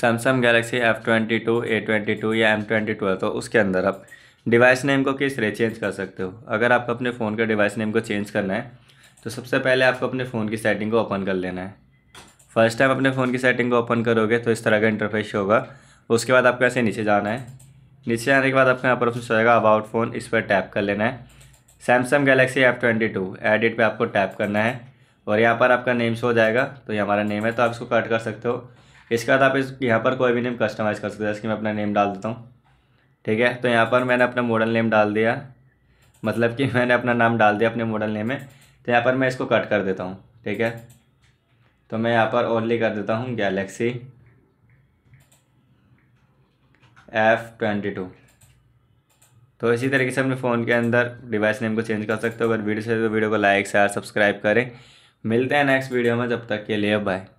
Samsung Galaxy F twenty two A twenty two या M twenty two है तो उसके अंदर आप डिवाइस नेम को किस तरह चेंज कर सकते हो अगर आपको अपने फ़ोन के डिवाइस नेम को चेंज करना है तो सबसे पहले आपको अपने फ़ोन की सेटिंग को ओपन कर लेना है फर्स्ट टाइम अपने फ़ोन की सेटिंग को ओपन करोगे तो इस तरह का इंटरफेस होगा उसके बाद आपको ऐसे नीचे जाना है नीचे आने के बाद आपको यहाँ पर ऑप्शन होगा अबाउट फ़ोन इस पर टैप कर लेना है Samsung Galaxy F twenty two edit पर आपको टैप करना है और यहाँ पर आपका नेम शो हो जाएगा तो ये हमारा नेम है तो आप इसको कट कर सकते हो इसके बाद आप इस यहाँ पर कोई भी नेम कस्टमाइज़ कर सकते हैं जैसे कि मैं अपना नेम डाल देता हूँ ठीक है तो यहाँ पर मैंने अपना मॉडल नेम डाल दिया मतलब कि मैंने अपना नाम डाल दिया अपने मॉडल नेम में तो यहाँ पर मैं इसको कट कर देता हूँ ठीक है तो मैं यहाँ पर ओनली कर देता हूँ गैलेक्सी एफ़ ट्वेंटी टू तो इसी तरीके से अपने फ़ोन के अंदर डिवाइस नेम को चेंज कर सकते हो अगर वीडियो से तो वीडियो को लाइक शेयर सब्सक्राइब करें मिलते हैं नेक्स्ट वीडियो में जब तक के लिए बाय